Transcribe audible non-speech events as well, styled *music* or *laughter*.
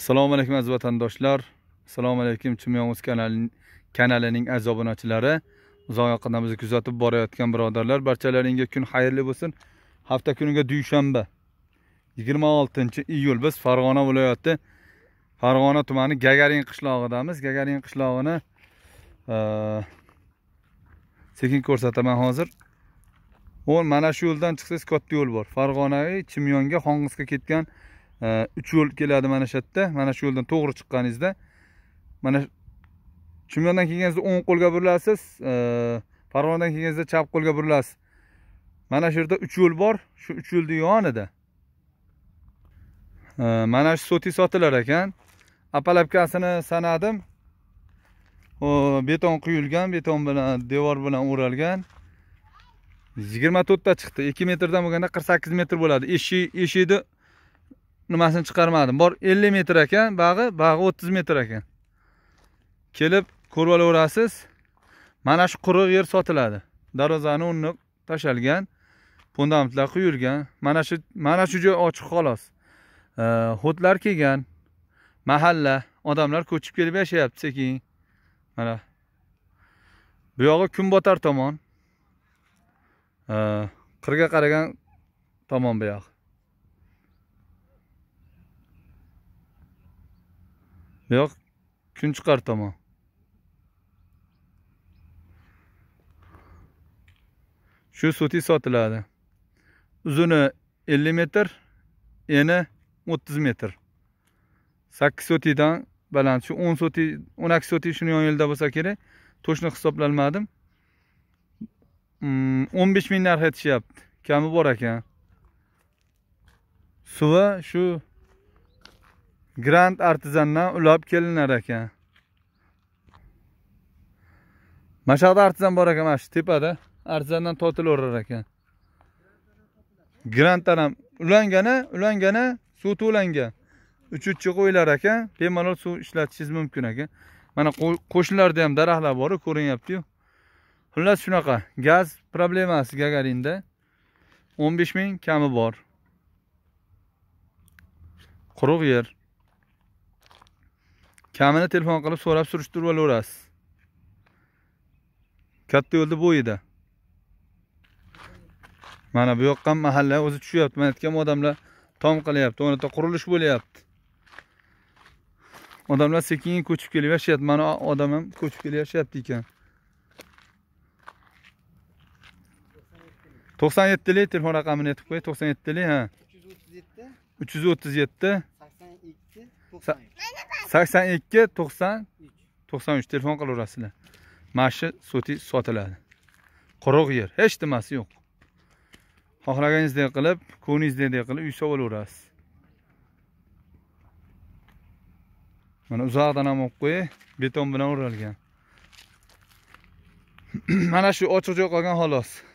assalomu alaykum aziz vatandoshlar assalomu alaykum chimyomuz kanalining aziz obunachilari uzoq yaqindan bizni kuzatib borayotgan birodarlar barchalaringga kun xayrli bo'lsin hafta kuniga dushanba yigirma oltinchi iyul biz farg'ona viloyati farg'ona tumani gagarin qishlog'idamiz gagarin qishlog'ini e, sekin ko'rsataman hozir o'n mana shu yo'ldan chiqsangiz katta yo'l bor farg'onaga chimyonga xong'isga ketgan uch yo'l keladi mana shu yerda mana shu yo'ldan to'g'ri chiqqaningizda mana chimyondan kelganingizda o'ng qo'lga burilasiz farg'onadan kelganingizda chap qo'lga burilasiz mana shu yerda uch yo'l bor shu uch yo'lni yonida mana shu sotiy sotilar ekan apalapkasini sanadim beton quyilgan beton bilan devor bilan o'ralgan yigirma to'rtta chiqdi ikki metrdan bo'lganda qirq sakkiz metr bo'ladi eshik eshikni nimasini chiqarmadim bor 50 metr ekan bag'i bag'i 30 metr ekan kelib ko'rib olaverasiz mana shu quruq yer sotiladi darvozani o'rnini tashalgan fundamentlar quyilgan mana shu mana shu joy ochiq xolos hudlar kelgan mahalla odamlar ko'chib kelib yashayapti sekin mana bu yog'i kunbotar tomon qirga qaragan tomon bu yog'i yo'q kun chiqar ama. shu suti sotiladi uzuni 50 metr eni 30 metr 8 sotidan baland shu 10 soti 12 soti şunu yon yılda bo'lsa kerak to'shni kısaplanmadım. 15 hmm, ming narx yaptı. kami bor ekan suvi shu grand artizandan ulab kelinar ekan mana shu yoqda artizan bor ekan mana shu tepada artizandan tortilaverar ekan grantdan ham ulangani ulangani suv to'langan uch uchchi qo'yilar ekan bemalol suv ishlatishingiz mumkin ekan mana qo'shnilarda ham daraxtlar boru ko'rinyaptiyu xullas shunaqa gaz problemasi gagarinda o'n besh ming kami bor quruq yer kamini telefon qilib so'rab surishtirib olaverasiz katta yo'lni bo'yida mana bu yoqqa mahalla o'zi tushyapti man aytgan odamlar tom qilyapti o'rnida qurilish bo'lyapti odamlar sekin ko'chib kelib yashayapti mana odam ham ko'chib kelib yashayapti ekan to'qson yettilik telefon raqamini aytib qo'y to'qson yettilik ha uch yuz o'ttiz yetti sakson ikki to'qson sakson ikki to'qson to'qson uch telefon qilaverasizlar mana shu suti sotiladi quruq yer hech nimasi yo'q xohlaganingizdek qilib ko'nglingizdagidek qilib uy sovib olaverasiz mana uzoqdan ham olib qo'y, beton bilan o'ralgan *clears throat* mana shu ochiq joy qolgan xolos